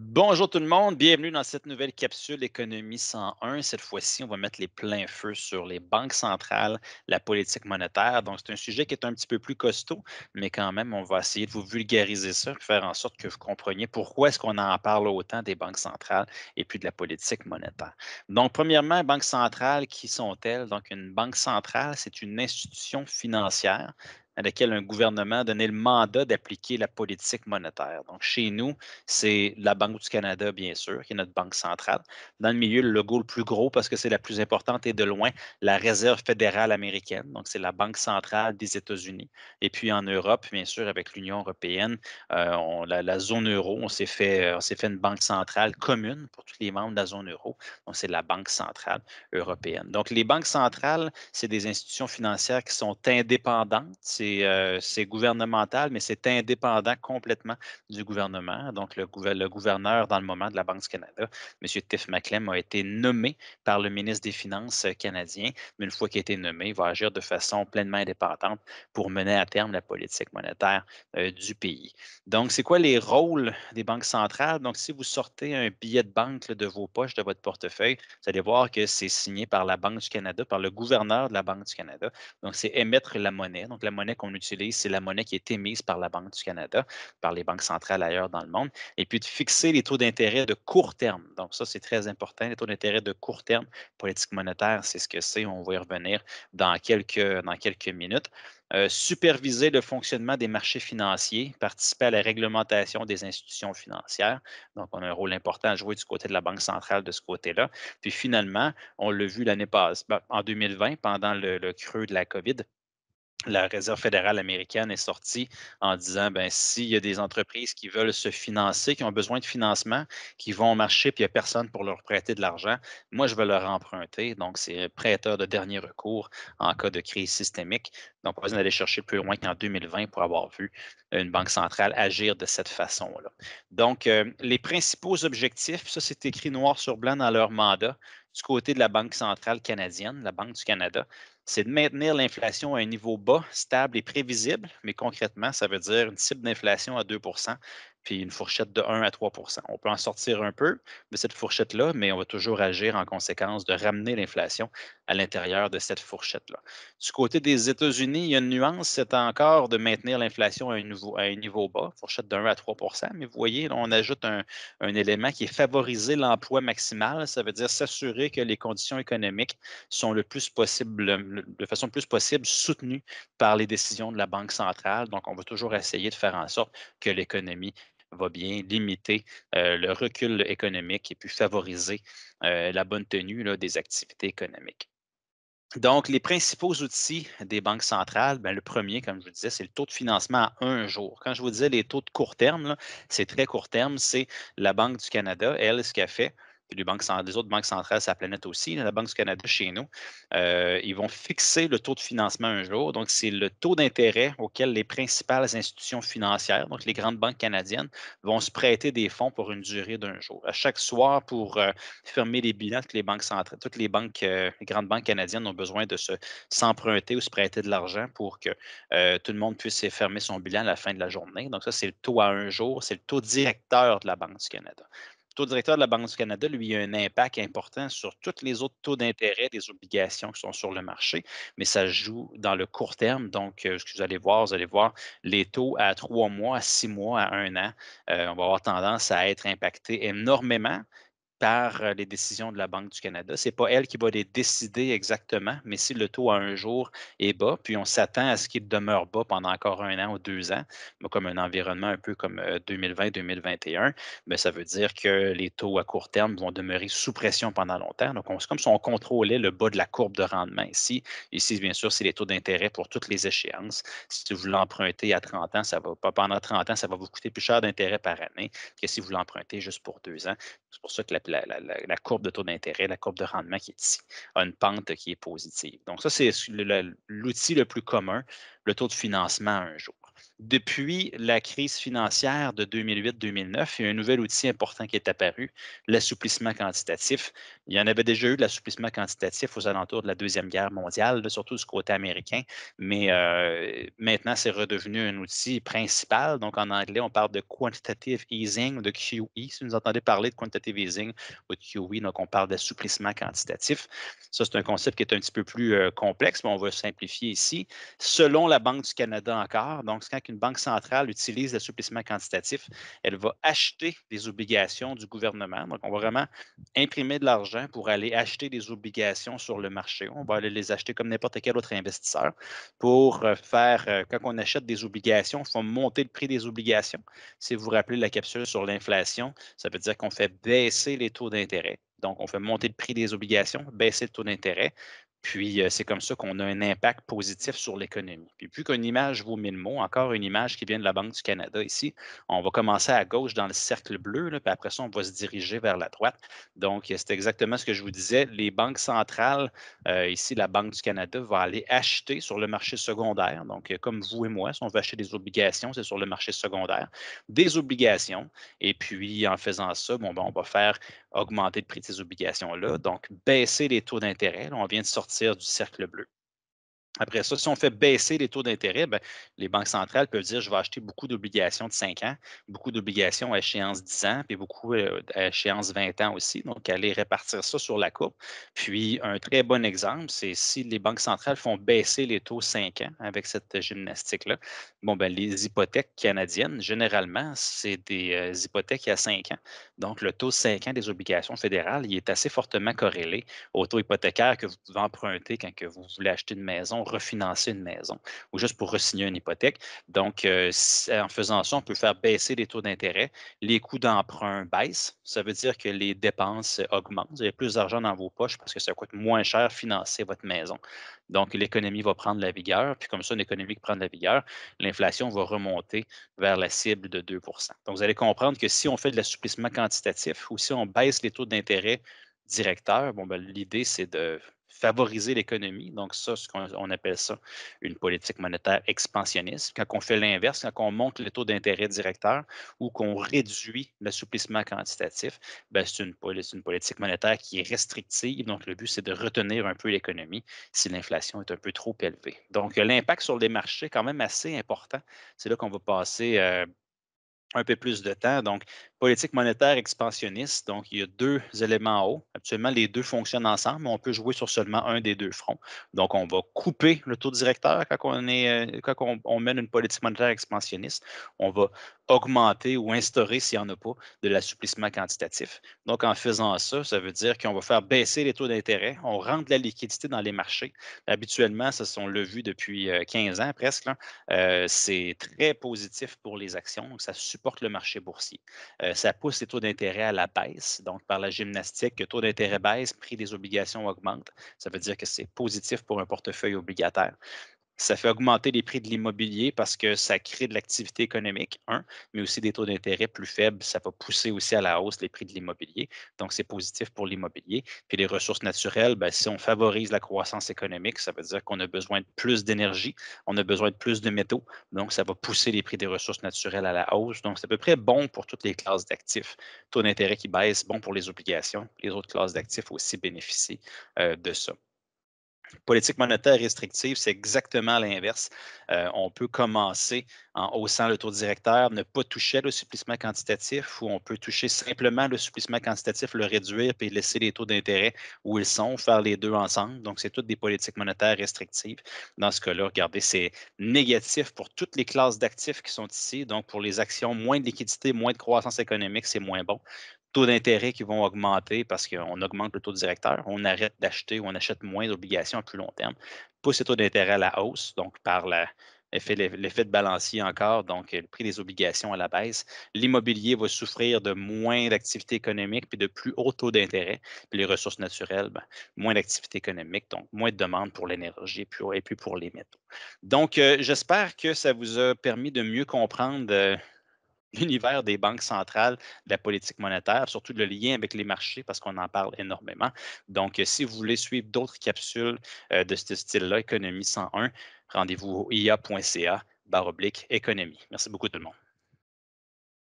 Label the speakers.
Speaker 1: Bonjour tout le monde, bienvenue dans cette nouvelle capsule Économie 101. Cette fois-ci, on va mettre les pleins feux sur les banques centrales, la politique monétaire. Donc, c'est un sujet qui est un petit peu plus costaud, mais quand même, on va essayer de vous vulgariser ça, faire en sorte que vous compreniez pourquoi est-ce qu'on en parle autant des banques centrales et puis de la politique monétaire. Donc, premièrement, banques centrales, qui sont-elles? Donc, une banque centrale, c'est une institution financière à laquelle un gouvernement a donné le mandat d'appliquer la politique monétaire. Donc, chez nous, c'est la Banque du Canada, bien sûr, qui est notre banque centrale. Dans le milieu, le logo le plus gros, parce que c'est la plus importante est de loin, la Réserve fédérale américaine. Donc, c'est la Banque centrale des États-Unis. Et puis, en Europe, bien sûr, avec l'Union européenne, euh, la, zone euro, on s'est fait, euh, on fait une banque centrale commune pour tous les membres de la zone euro. Donc, c'est la Banque centrale européenne. Donc, les banques centrales, c'est des institutions financières qui sont indépendantes. Euh, c'est gouvernemental, mais c'est indépendant complètement du gouvernement. Donc, le, gouverneur, dans le moment de la Banque du Canada, M. Tiff McClem, a été nommé par le ministre des Finances euh, canadien, mais une fois qu'il a été nommé, il va agir de façon pleinement indépendante pour mener à terme la politique monétaire euh, du pays. Donc, c'est quoi les rôles des banques centrales? Donc, si vous sortez un billet de banque de vos poches, de votre portefeuille, vous allez voir que c'est signé par la Banque du Canada, par le gouverneur de la Banque du Canada. Donc, c'est émettre la monnaie. Donc, la monnaie qu'on utilise, c'est la monnaie qui est émise par la Banque du Canada, par les banques centrales ailleurs dans le monde, et puis de fixer les taux d'intérêt de court terme. Donc ça, c'est très important, les taux d'intérêt de court terme, politique monétaire, c'est ce que c'est, on va y revenir dans quelques, minutes. Euh, superviser le fonctionnement des marchés financiers, participer à la réglementation des institutions financières. Donc, on a un rôle important à jouer du côté de la Banque centrale de ce côté-là. Puis finalement, on l'a vu l'année passée, ben, en 2020, pendant le creux de la COVID, la Réserve fédérale américaine est sortie en disant ben s'il y a des entreprises qui veulent se financer, qui ont besoin de financement, qui vont au marché puis il n'y a personne pour leur prêter de l'argent, moi je vais leur emprunter. Donc, c'est prêteur de dernier recours en cas de crise systémique. Donc, pas besoin d'aller chercher plus loin qu'en 2020 pour avoir vu une banque centrale agir de cette façon-là. Donc, euh, les principaux objectifs, ça c'est écrit noir sur blanc dans leur mandat, du côté de la Banque centrale canadienne, la Banque du Canada, c'est de maintenir l'inflation à un niveau bas, stable et prévisible, mais concrètement, ça veut dire une cible d'inflation à 2 une fourchette de 1 à 3 On peut en sortir un peu de cette fourchette-là, mais on va toujours agir en conséquence de ramener l'inflation à l'intérieur de cette fourchette-là. Du côté des États-Unis, il y a une nuance, c'est encore de maintenir l'inflation à, un niveau, à un niveau bas, fourchette de 1 à 3 mais vous voyez, on ajoute un, un élément qui est favoriser l'emploi maximal, ça veut dire s'assurer que les conditions économiques sont le plus possible, de façon le plus possible soutenues par les décisions de la Banque centrale. Donc, on va toujours essayer de faire en sorte que l'économie va bien limiter le recul économique et puis favoriser la bonne tenue des activités économiques. Donc, les principaux outils des banques centrales, ben, le premier, comme je vous disais, c'est le taux de financement à un jour. Quand je vous disais les taux de court terme, c'est très court terme, c'est la Banque du Canada, elle, ce qu'elle fait, les banques, autres banques centrales sur la planète aussi, la Banque du Canada chez nous, euh, ils vont fixer le taux de financement un jour. Donc, c'est le taux d'intérêt auquel les principales institutions financières, donc les grandes banques canadiennes, vont se prêter des fonds pour une durée d'un jour. À chaque soir, pour euh, fermer les bilans toutes euh, les grandes banques canadiennes ont besoin de s'emprunter ou se prêter de l'argent pour que tout le monde puisse fermer son bilan à la fin de la journée. Donc, ça, c'est le taux à un jour, c'est le taux directeur de la Banque du Canada taux directeur de la Banque du Canada, lui, a un impact important sur tous les autres taux d'intérêt des obligations qui sont sur le marché, mais ça joue dans le court terme. Donc, euh, ce que vous allez voir, vous allez voir les taux à trois mois, à six mois, à un an. Euh, on va avoir tendance à être impacté énormément, par les décisions de la Banque du Canada. Ce n'est pas elle qui va les décider exactement, mais si le taux à un jour est bas, puis on s'attend à ce qu'il demeure bas pendant encore un an ou deux ans, bah, comme un environnement un peu comme 2020-2021, mais ben, ça veut dire que les taux à court terme vont demeurer sous pression pendant longtemps. Donc, c'est comme si on contrôlait le bas de la courbe de rendement ici. Ici, bien sûr, c'est les taux d'intérêt pour toutes les échéances. Si vous l'empruntez à 30 ans, ça va pas pendant 30 ans, ça va vous coûter plus cher d'intérêt par année que si vous l'empruntez juste pour deux ans. C'est pour ça que la la, courbe de taux d'intérêt, la courbe de rendement qui est ici, a une pente qui est positive. Donc, ça, c'est l'outil le plus commun, le taux de financement à un jour. Depuis la crise financière de 2008-2009, il y a un nouvel outil important qui est apparu, l'assouplissement quantitatif, il y en avait déjà eu de l'assouplissement quantitatif aux alentours de la Deuxième Guerre mondiale, surtout du côté américain, mais euh, maintenant, c'est redevenu un outil principal. Donc, en anglais, on parle de quantitative easing, de QE. Si vous entendez parler de quantitative easing ou de QE, donc on parle d'assouplissement quantitatif. Ça, c'est un concept qui est un petit peu plus euh, complexe, mais on va simplifier ici. Selon la Banque du Canada encore, donc quand une banque centrale utilise l'assouplissement quantitatif, elle va acheter des obligations du gouvernement. Donc, on va vraiment imprimer de l'argent pour aller acheter des obligations sur le marché. On va aller les acheter comme n'importe quel autre investisseur pour faire, quand on achète des obligations, il faut monter le prix des obligations. Si vous vous rappelez la capsule sur l'inflation, ça veut dire qu'on fait baisser les taux d'intérêt. Donc, on fait monter le prix des obligations, baisser le taux d'intérêt. Puis c'est comme ça qu'on a un impact positif sur l'économie. Puis plus qu'une image vaut mille mots, encore une image qui vient de la Banque du Canada ici, on va commencer à gauche dans le cercle bleu, puis après ça, on va se diriger vers la droite. Donc, c'est exactement ce que je vous disais. Les banques centrales, ici, la Banque du Canada va aller acheter sur le marché secondaire. Donc, comme vous et moi, si on veut acheter des obligations, c'est sur le marché secondaire, des obligations. Et puis, en faisant ça, bon, ben, on va faire augmenter le prix de ces obligations-là, donc baisser les taux d'intérêt. On vient de sortir du cercle bleu. Après ça, si on fait baisser les taux d'intérêt, ben, les banques centrales peuvent dire je vais acheter beaucoup d'obligations de 5 ans, beaucoup d'obligations à échéance 10 ans, puis beaucoup euh, à échéance 20 ans aussi. Donc, aller répartir ça sur la courbe. Puis, un très bon exemple, c'est si les banques centrales font baisser les taux 5 ans avec cette gymnastique-là, bon, ben, les hypothèques canadiennes, généralement, c'est des euh, hypothèques à 5 ans. Donc, le taux 5 ans des obligations fédérales, il est assez fortement corrélé au taux hypothécaire que vous pouvez emprunter quand que vous voulez acheter une maison refinancer une maison ou juste pour resigner une hypothèque. Donc, euh, euh, en faisant ça, on peut faire baisser les taux d'intérêt. Les coûts d'emprunt baissent. Ça veut dire que les dépenses augmentent. Vous avez plus d'argent dans vos poches parce que ça coûte moins cher financer votre maison. Donc, l'économie va prendre la vigueur. Puis comme ça, une économie qui prend de la vigueur, l'inflation va remonter vers la cible de 2 Donc, vous allez comprendre que si on fait de l'assouplissement quantitatif ou si on baisse les taux d'intérêt directeurs, bon, ben, l'idée, c'est de favoriser l'économie. Donc, ça, ce qu'on appelle ça une politique monétaire expansionniste. Quand on fait l'inverse, quand on monte le taux d'intérêt directeur ou qu'on réduit l'assouplissement quantitatif, ben, c'est une, politique monétaire qui est restrictive. Donc, le but, c'est de retenir un peu l'économie si l'inflation est un peu trop élevée. Donc, l'impact sur les marchés est quand même assez important. C'est là qu'on va passer. Euh, un peu plus de temps. Donc, politique monétaire expansionniste, donc il y a deux éléments en haut. Actuellement, les deux fonctionnent ensemble, on peut jouer sur seulement un des deux fronts. Donc, on va couper le taux directeur quand, on, est, euh, quand on, on mène une politique monétaire expansionniste. On va augmenter ou instaurer, s'il n'y en a pas, de l'assouplissement quantitatif. Donc, en faisant ça, ça veut dire qu'on va faire baisser les taux d'intérêt, on rentre de la liquidité dans les marchés. Habituellement, ça, on l'a vu depuis 15 euh, ans presque, euh, c'est très positif pour les actions, donc ça supporte le marché boursier. Euh, ça pousse les taux d'intérêt à la baisse, donc par la gymnastique, que taux d'intérêt baisse, prix des obligations augmente. Ça veut dire que c'est positif pour un portefeuille obligataire. Ça fait augmenter les prix de l'immobilier parce que ça crée de l'activité économique, un, mais aussi des taux d'intérêt plus faibles. Ça va pousser aussi à la hausse les prix de l'immobilier. Donc, c'est positif pour l'immobilier. Puis les ressources naturelles, bien, si on favorise la croissance économique, ça veut dire qu'on a besoin de plus d'énergie, on a besoin de plus de métaux. Donc, ça va pousser les prix des ressources naturelles à la hausse. Donc, c'est à peu près bon pour toutes les classes d'actifs. Taux d'intérêt qui baisse, bon pour les obligations. Les autres classes d'actifs aussi bénéficient euh, de ça. Politique monétaire restrictive, c'est exactement l'inverse. Euh, on peut commencer en haussant le taux directeur, ne pas toucher le supplissement quantitatif, ou on peut toucher simplement le supplissement quantitatif, le réduire, puis laisser les taux d'intérêt où ils sont, faire les deux ensemble. Donc, c'est toutes des politiques monétaires restrictives. Dans ce cas-là, regardez, c'est négatif pour toutes les classes d'actifs qui sont ici. Donc, pour les actions, moins de liquidité, moins de croissance économique, c'est moins bon taux d'intérêt qui vont augmenter parce qu'on augmente le taux directeur, on arrête d'acheter ou on achète moins d'obligations à plus long terme, pousse les taux d'intérêt à la hausse, donc par l'effet de balancier encore, donc le prix des obligations à la baisse. L'immobilier va souffrir de moins d'activité économique puis de plus hauts taux d'intérêt. Puis les ressources naturelles, ben, moins d'activité économique, donc moins de demande pour l'énergie et puis pour les métaux. Donc, euh, j'espère que ça vous a permis de mieux comprendre. Euh, l'univers des banques centrales, de la politique monétaire, surtout le lien avec les marchés parce qu'on en parle énormément. Donc, euh, si vous voulez suivre d'autres capsules euh, de ce style-là, Économie 101, rendez-vous au ia.ca barre oblique économie. Merci beaucoup tout le monde.